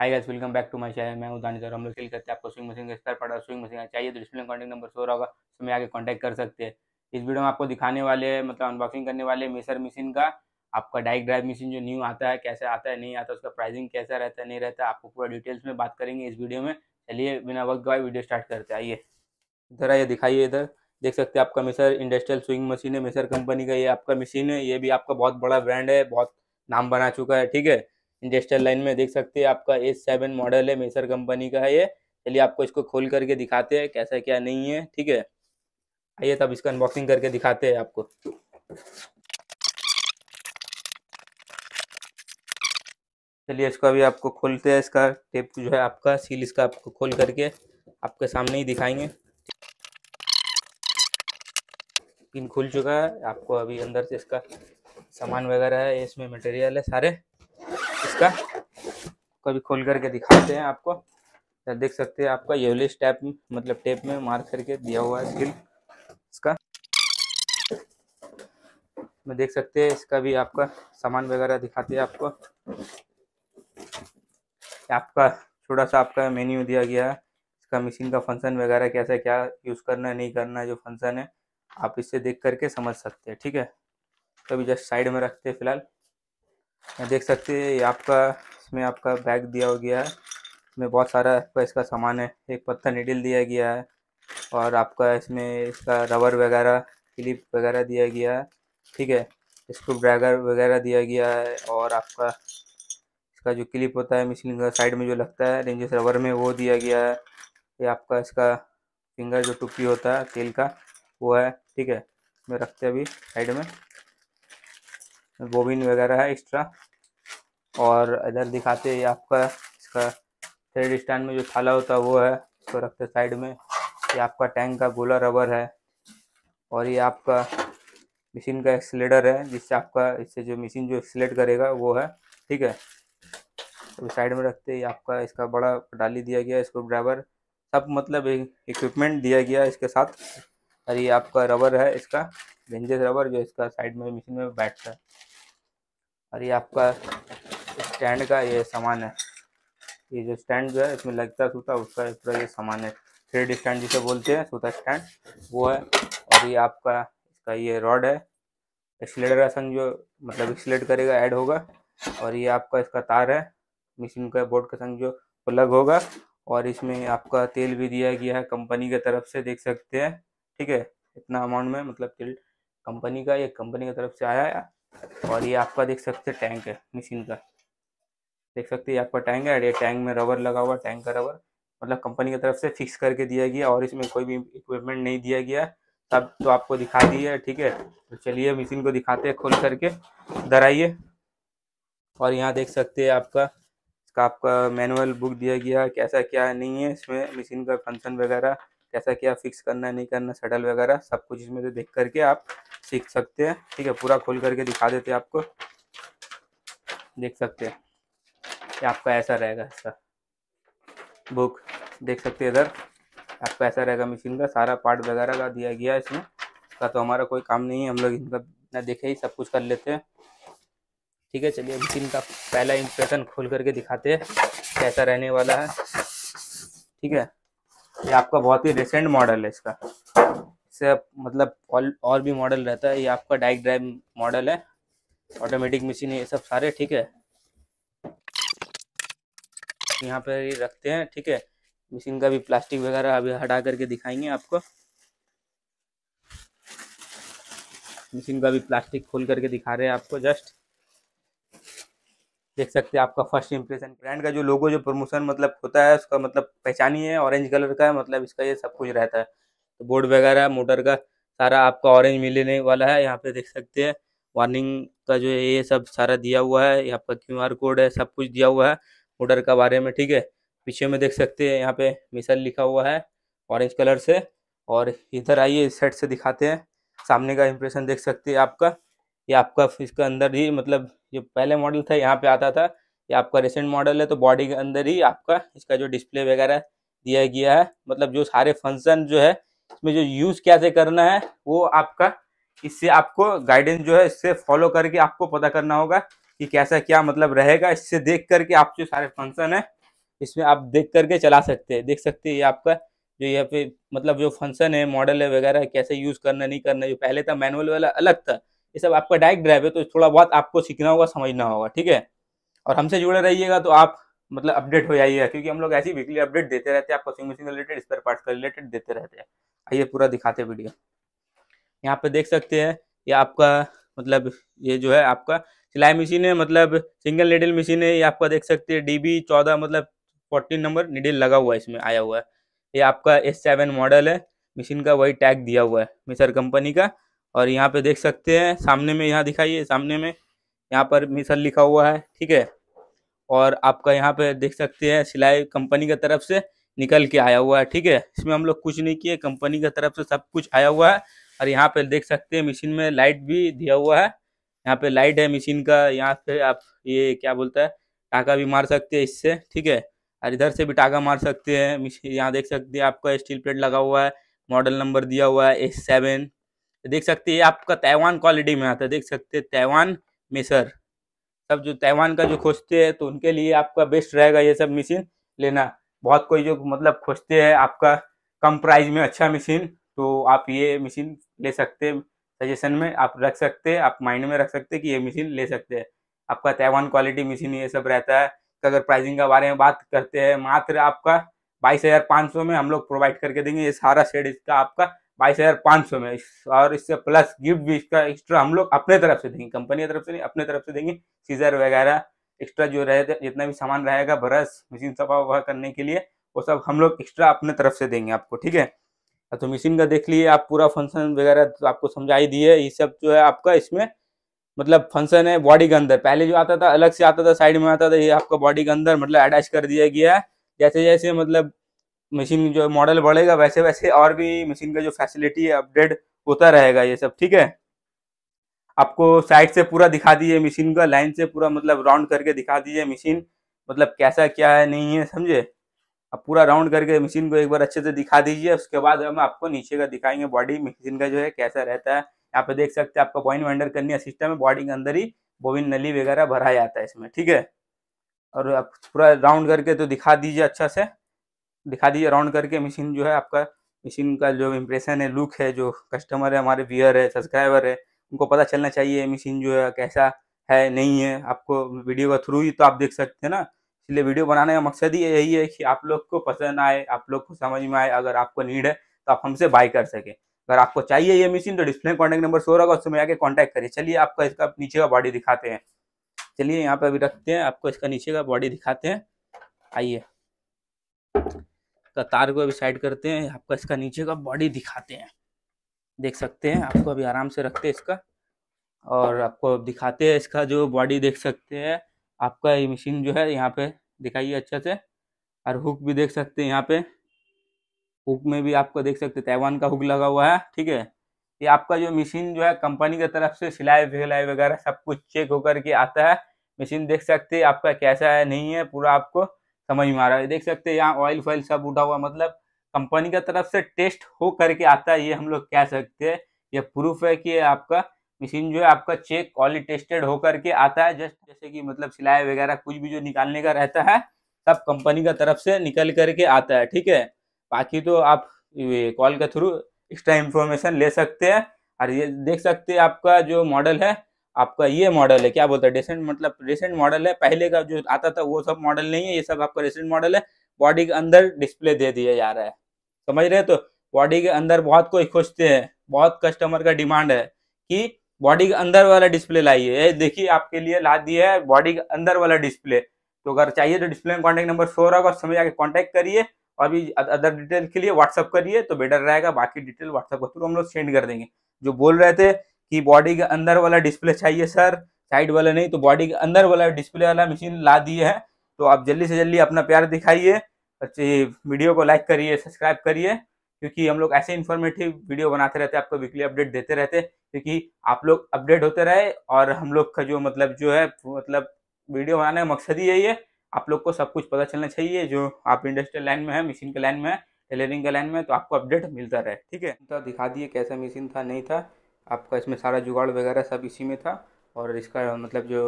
hi guys welcome back to my channel मैं हूं दानिशर हम लोग खेल करते हैं आपको स्विंग मशीन का स्तर पड़ा स्विंग मशीन चाहिए तो डिस्प्ले कॉन्टैक्ट नंबर सो रहा होगा उसमें आगे कॉन्टैक्ट कर सकते हैं इस वीडियो में आपको दिखाने वाले मतलब अनबॉक्सिंग करने वाले मेसर मशीन का आपका डायरेक्ट ड्राइव मशीन जो न्यू आता है कैसे आता है नहीं आता उसका प्राइसिंग कैसा रहता है नहीं रहता है आपको पूरा डिटेल्स में बात करेंगे इस वीडियो में चलिए बिना वक्त गए वीडियो स्टार्ट करते आइए इधर आइए दिखाइए इधर देख सकते हैं आपका मिसर इंडस्ट्रियल स्विंग मशीन है मिसर कंपनी का ये आपका मशीन है ये भी आपका बहुत बड़ा ब्रांड है बहुत नाम बना चुका है ठीक है इंडस्ट्रियल लाइन में देख सकते हैं आपका एस सेवन मॉडल है मेसर कंपनी का है ये चलिए आपको इसको खोल करके दिखाते हैं कैसा क्या नहीं है ठीक है आइए तब इसका अनबॉक्सिंग करके दिखाते हैं आपको चलिए इसको अभी आपको खोलते हैं इसका टेप जो है आपका सील इसका आपको खोल करके आपके सामने ही दिखाएंगे पिन खुल चुका है आपको अभी अंदर से इसका सामान वगैरह है इसमें मटेरियल है सारे इसका कभी खोल करके दिखाते हैं आपको तो देख सकते हैं आपका ये टैप मतलब टेप में मार्क करके दिया हुआ है स्किल इसका मैं देख सकते हैं इसका भी आपका सामान वगैरह दिखाते हैं आपको आपका छोटा सा आपका मेन्यू दिया गया है इसका मशीन का फंक्शन वगैरह कैसे क्या यूज़ करना नहीं करना जो फंक्शन है आप इससे देख करके समझ सकते हैं ठीक है कभी जस्ट साइड में रखते हैं फिलहाल देख सकते हैं आपका इसमें आपका बैग दिया हो गया है इसमें बहुत सारा आपका इसका सामान है एक पत्थर निडिल दिया गया है और आपका इसमें इसका रबर वगैरह क्लिप वगैरह दिया गया है ठीक है स्क्रू ड्राइवर वगैरह दिया गया है और आपका इसका जो क्लिप होता है मिशिन का साइड में जो लगता है रेंजेस रबर में वो दिया गया है ये आपका इसका फिंगर जो टुपी होता है तेल का वो है ठीक है मैं रखते अभी साइड में बोबिन वगैरह है एक्स्ट्रा और इधर दिखाते हैं आपका इसका थ्रेड स्टैंड में जो थाला होता है वो है इसको रखते साइड में ये आपका टैंक का गोला रबर है और ये आपका मशीन का एक्सलेटर है जिससे आपका इससे जो मशीन जो एक्सलेट करेगा वो है ठीक है तो साइड में रखते ही आपका इसका बड़ा डाली दिया गया इसको ड्राइवर सब मतलब इक्विपमेंट दिया गया इसके साथ और ये आपका रबर है इसका बेंजेस रबर जो इसका साइड में मशीन में बैठता है और ये आपका स्टैंड का ये सामान है ये जो स्टैंड जो है इसमें लगता सूता उसका पूरा ये सामान है थ्रेड स्टैंड जिसे बोलते हैं सूता स्टैंड वो है और ये आपका इसका ये रॉड है एक्सीटर जो मतलब एक्सलेट करेगा ऐड होगा और ये आपका इसका तार है मशीन का बोर्ड के संग जो प्लग होगा और इसमें आपका तेल भी दिया गया है कंपनी की तरफ से देख सकते हैं ठीक है इतना अमाउंट में मतलब तेल कंपनी का ये कंपनी की तरफ से आया है और ये आपका देख सकते हैं टैंक है मशीन का देख सकते हैं आपका टैंक है और ये टैंक में रबर लगा हुआ टैंक का रबर मतलब कंपनी की तरफ से फिक्स करके दिया गया और इसमें कोई भी इक्विपमेंट नहीं दिया गया तब तो आपको दिखा दी है ठीक है तो चलिए मशीन को दिखाते हैं खोल करके इधर आइए और यहाँ देख सकते हैं आपका इसका आपका मैनुअल बुक दिया गया है कैसा क्या नहीं है इसमें मशीन का फंक्शन वगैरह कैसा क्या फिक्स करना नहीं करना सटल वगैरह सब कुछ इसमें से देख करके आप सीख सकते हैं ठीक है पूरा खोल करके दिखा देते हैं आपको देख सकते हैं ये आपका ऐसा रहेगा इसका बुक देख सकते हैं इधर आपका ऐसा रहेगा मशीन का सारा पार्ट वगैरह का दिया गया है इसमें इसका तो हमारा कोई काम नहीं है हम लोग इनका ना देखे ही सब कुछ कर लेते हैं ठीक है चलिए मशीन का पहला इंप्रेशन खोल करके दिखाते हैं कैसा रहने वाला है ठीक है ये आपका बहुत ही रिसेंट मॉडल है इसका से मतलब और और भी मॉडल रहता है ये आपका डाइक ड्राइव मॉडल है ऑटोमेटिक मशीन ये सब सारे ठीक है यहाँ पर ये रखते हैं ठीक है मशीन का भी प्लास्टिक वगैरह अभी हटा करके दिखाएंगे आपको मशीन का भी प्लास्टिक खोल करके दिखा रहे हैं आपको जस्ट देख सकते हैं आपका फर्स्ट इंप्रेशन ब्रांड का जो लोगो जो प्रमोशन मतलब होता है उसका मतलब पहचानी है ऑरेंज कलर का मतलब इसका ये सब कुछ रहता है तो बोर्ड वगैरह मोटर का सारा आपका ऑरेंज मिलने वाला है यहाँ पे देख सकते हैं वार्निंग का जो है ये सब सारा दिया हुआ है यहाँ पर क्यू आर कोड है सब कुछ दिया हुआ है मोटर का बारे में ठीक है पीछे में देख सकते हैं यहाँ पे मिसल लिखा हुआ है ऑरेंज कलर से और इधर आइए इस साइड से दिखाते हैं सामने का इम्प्रेशन देख सकते हैं आपका ये आपका इसका अंदर ही मतलब जो पहले मॉडल था यहाँ पे आता था ये आपका रिसेंट मॉडल है तो बॉडी के अंदर ही आपका इसका जो डिस्प्ले वगैरह दिया गया है मतलब जो सारे फंक्शन जो है इसमें जो यूज कैसे करना है वो आपका इससे आपको गाइडेंस जो है इससे फॉलो करके आपको पता करना होगा कि कैसा क्या मतलब रहेगा इससे देख करके आप जो सारे फंक्शन है इसमें आप देख करके चला सकते हैं देख सकते हैं ये आपका जो यहाँ पे मतलब जो फंक्शन है मॉडल है वगैरह कैसे यूज करना नहीं करना जो पहले था मैनुअल वाला अलग था ये सब आपका डायरेक्ट ड्राइव है तो थोड़ा बहुत आपको सीखना होगा समझना होगा ठीक है और हमसे जुड़े रहिएगा तो आप मतलब अपडेट हो जाइएगा क्योंकि हम लोग ऐसी वीकली अपडेट देते रहते हैं आप coaching machine related spare parts का रिलेटेड देते रहते हैं आइए पूरा दिखाते वीडियो यहाँ पे देख सकते हैं ये आपका मतलब ये जो है आपका सिलाई मशीन है मतलब सिंगल निडिल मशीन है ये आपका देख सकते हैं डी बी चौदह मतलब फोर्टीन नंबर निडिल लगा हुआ है इसमें आया हुआ है ये आपका एस सेवन मॉडल है मशीन का वही टैग दिया हुआ है मिसर कंपनी का और यहाँ पे देख सकते हैं सामने में यहाँ दिखाइए सामने में यहाँ पर मिसर लिखा हुआ है ठीक है और आपका यहाँ पे देख सकते हैं सिलाई कंपनी की तरफ से निकल के आया हुआ है ठीक है इसमें हम लोग कुछ नहीं किए कंपनी की तरफ से सब कुछ आया हुआ है और यहाँ पे देख सकते हैं मशीन में लाइट भी दिया हुआ है यहाँ पे लाइट है मशीन का यहाँ पे आप ये क्या बोलता है टाका भी मार सकते हैं इससे ठीक है और इधर से भी टाका मार सकते हैं यहाँ देख सकते हैं आपका स्टील प्लेट लगा हुआ है मॉडल नंबर दिया हुआ है एस सेवन देख सकते हैं आपका ताइवान क्वालिटी में आता है देख सकते हैं ताइवान मिसर सब जो ताइवान का जो खोजते हैं तो उनके लिए आपका बेस्ट रहेगा ये सब मशीन लेना बहुत कोई जो मतलब खोजते हैं आपका कम प्राइस में अच्छा मशीन तो आप ये मशीन ले सकते हैं सजेशन में आप रख सकते हैं आप माइंड में रख सकते हैं कि ये मशीन ले सकते हैं आपका तैवान क्वालिटी मशीन ये सब रहता है तो अगर प्राइसिंग के बारे में बात करते हैं मात्र आपका बाईस हज़ार पाँच सौ में हम लोग प्रोवाइड करके देंगे ये सारा शेड इसका आपका बाईस हज़ार पाँच सौ में और इससे प्लस गिफ्ट भी इसका एक्स्ट्रा हम लोग अपने तरफ से देंगे कंपनी की तरफ से नहीं अपने तरफ से देंगे सीजर वगैरह एक्स्ट्रा जो रहे जितना भी सामान रहेगा ब्रश मशीन सफा वफा करने के लिए वो सब हम लोग एक्स्ट्रा अपने तरफ से देंगे आपको ठीक है तो मशीन का देख लिए आप पूरा फंक्शन वगैरह तो आपको समझाई दिए ये सब जो है आपका इसमें मतलब फंक्शन है बॉडी के अंदर पहले जो आता था अलग से आता था साइड में आता था ये आपका बॉडी के अंदर मतलब अटैच कर दिया गया है जैसे जैसे मतलब मशीन जो मॉडल बढ़ेगा वैसे वैसे और भी मशीन का जो फैसिलिटी है अपडेट होता रहेगा ये सब ठीक है आपको साइड से पूरा दिखा दीजिए मशीन का लाइन से पूरा मतलब राउंड करके दिखा दीजिए मशीन मतलब कैसा क्या है नहीं है समझे अब पूरा राउंड करके मशीन को एक बार अच्छे से दिखा दीजिए उसके बाद हम आपको नीचे का दिखाएंगे बॉडी मशीन का जो है कैसा रहता है यहाँ पे देख सकते हैं आपका बॉइन वेंडर करनी सिस्टम है बॉडी के अंदर ही बोविन नली वगैरह भरा जाता है इसमें ठीक है और आप पूरा राउंड करके तो दिखा दीजिए अच्छा से दिखा दीजिए राउंड करके मशीन जो है आपका मशीन का जो इम्प्रेशन है लुक है जो कस्टमर है हमारे व्यूअर है सब्सक्राइबर है उनको पता चलना चाहिए मशीन जो है कैसा है नहीं है आपको वीडियो के थ्रू ही तो आप देख सकते हैं ना इसलिए वीडियो बनाने का मकसद ही यही है कि आप लोग को पसंद आए आप लोग को समझ में आए अगर आपको नीड है तो आप हमसे बाय कर सकें अगर आपको चाहिए ये मशीन तो डिस्प्ले कॉन्टैक्ट नंबर सो रहा उसमें आके कॉन्टैक्ट करिए चलिए आपका इसका नीचे का बॉडी दिखाते हैं चलिए यहाँ पे अभी रखते हैं आपको इसका नीचे का बॉडी दिखाते हैं आइए तो तार को अभी साइड करते हैं आपका इसका नीचे का बॉडी दिखाते हैं देख सकते हैं आपको अभी आराम से रखते हैं इसका और आपको दिखाते हैं इसका जो बॉडी देख सकते हैं आपका ये मशीन जो है यहाँ पे दिखाइए अच्छे से और हुक भी देख सकते हैं यहाँ पे हुक में भी आपको देख सकते ताइवान का हुक लगा हुआ है ठीक है ये आपका जो मशीन जो है कंपनी की तरफ से सिलाई विलाई वगैरह सब कुछ चेक होकर के आता है मशीन देख सकते हैं आपका कैसा है नहीं है पूरा आपको समझ में आ रहा है देख सकते हैं यहाँ ऑयल फॉइल सब उठा हुआ मतलब कंपनी का तरफ से टेस्ट हो करके आता है ये हम लोग कह सकते हैं ये प्रूफ है कि आपका मशीन जो है आपका चेक क्वालिटी टेस्टेड होकर के आता है जस्ट जैसे कि मतलब सिलाई वगैरह कुछ भी जो निकालने का रहता है सब कंपनी का तरफ से निकल करके आता है ठीक है बाकी तो आप कॉल के थ्रू एक्स्ट्रा इन्फॉर्मेशन ले सकते हैं और ये देख सकते हैं आपका जो मॉडल है आपका ये मॉडल है क्या बोलता है रिसेंट मतलब रिसेंट मॉडल है पहले का जो आता था वो सब मॉडल नहीं है ये सब आपका रिसेंट मॉडल है बॉडी के अंदर डिस्प्ले दे दिया जा रहा है समझ रहे तो बॉडी के अंदर बहुत कोई खोजते हैं बहुत कस्टमर का डिमांड है कि बॉडी के अंदर वाला डिस्प्ले लाइए ये देखिए आपके लिए ला दिया है बॉडी के अंदर वाला डिस्प्ले तो अगर चाहिए तो डिस्प्ले में कॉन्टैक्ट नंबर शो होगा समझ आके कॉन्टैक्ट करिए और भी अदर डिटेल के लिए व्हाट्सअप करिए तो बेटर रहेगा बाकी डिटेल व्हाट्सअप के थ्रू हम लोग सेंड कर देंगे जो बोल रहे थे कि बॉडी के अंदर वाला डिस्प्ले चाहिए सर साइड वाला नहीं तो बॉडी के अंदर वाला डिस्प्ले वाला मशीन ला दिए है तो आप जल्दी से जल्दी अपना प्यार दिखाइए वीडियो को लाइक करिए सब्सक्राइब करिए क्योंकि हम लोग ऐसे इन्फॉर्मेटिव वीडियो बनाते रहते हैं आपको वीकली अपडेट देते रहते क्योंकि आप लोग अपडेट होते रहे और हम लोग का जो मतलब जो है मतलब वीडियो बनाने का मकसद ही यही है आप लोग को सब कुछ पता चलना चाहिए जो आप इंडस्ट्रियल लाइन में है मशीन के लाइन में है टेलरिंग के लाइन में तो आपको अपडेट मिलता रहे ठीक है तो दिखा दिए कैसा मशीन था नहीं था आपका इसमें सारा जुगाड़ वगैरह सब इसी में था और इसका मतलब जो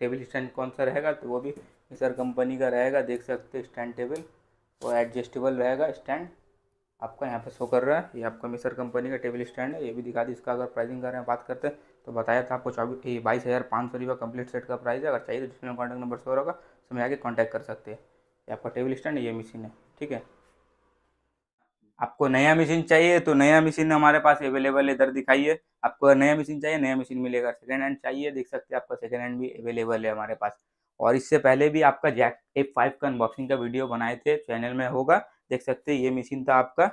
टेबल स्टैंड कौन सा रहेगा तो वो भी सर कंपनी का रहेगा देख सकते स्टैंड टेबल वो एडजस्टेबल रहेगा स्टैंड आपका यहाँ पे शो कर रहा है ये आपका मिसर कंपनी का टेबल स्टैंड है ये भी दिखा दी इसका अगर प्राइसिंग कर रहे हैं बात करते हैं तो बताया था आपको चौबीस ये बाईस हज़ार पाँच सौ रुपये कम्प्लीट सेट का प्राइस है अगर चाहिए तो जिसमें कॉन्टैक्ट नंबर शो होगा मैं आगे कॉन्टैक्ट कर सकते हैं ये आपका टेबल स्टैंड ये मशीन है ठीक है आपको नया मशीन चाहिए तो नया मशीन हमारे पास अवेलेबल है इधर दिखाइए आपको नया मशीन चाहिए नया मशीन मिलेगा सेकेंड हैंड चाहिए देख सकते हैं आपका सेकेंड हैंड भी अवेलेबल है हमारे पास और इससे पहले भी आपका जैक एप फाइव का अनबॉक्सिंग का वीडियो बनाए थे चैनल में होगा देख सकते हैं ये मशीन था आपका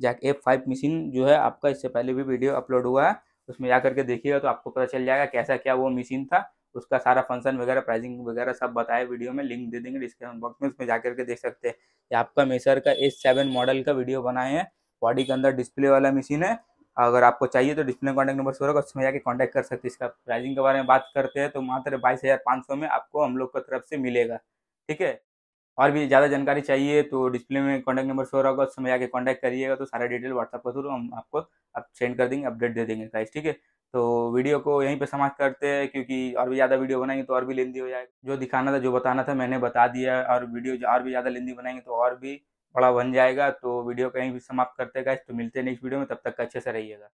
जैक एप फाइव मशीन जो है आपका इससे पहले भी वीडियो अपलोड हुआ है उसमें जा करके देखिएगा तो आपको पता चल जाएगा कैसा क्या वो मशीन था उसका सारा फंक्शन वगैरह प्राइसिंग वगैरह सब बताया वीडियो में लिंक दे देंगे डिस्क्रिप्शन बॉक्स में उसमें जा करके देख सकते हैं आपका मेसर का एस सेवन मॉडल का वीडियो बनाए हैं बॉडी के अंदर डिस्प्ले वाला मशीन है अगर आपको चाहिए तो डिस्प्ले कॉन्टैक्ट नंबर शो रहेगा उसमें जाके कॉन्टैक्ट कर सकते हैं इसका प्राइसिंग के बारे में बात करते हैं तो मात्र बाईस हज़ार पाँच सौ में आपको हम लोग की तरफ से मिलेगा ठीक है और भी ज़्यादा जानकारी चाहिए तो डिस्प्ले में कॉन्टैक्ट नंबर शो रहेगा उसमें जाके कॉन्टैक्ट करिएगा तो सारा डिटेल व्हाट्सअप के थ्रू हम आपको आप सेंड कर देंगे अपडेट दे देंगे प्राइस ठीक है तो वीडियो को यहीं पर समाप्त करते हैं क्योंकि और भी ज़्यादा वीडियो बनाएंगे तो और भी लेंदी हो जाएगी जो दिखाना था जो बताना था मैंने बता दिया और वीडियो और भी ज़्यादा लेंदी बनाएंगे तो और भी बड़ा बन जाएगा तो वीडियो कहीं भी समाप्त करते गए तो मिलते हैं नेक्स्ट वीडियो में तब तक अच्छे से रहिएगा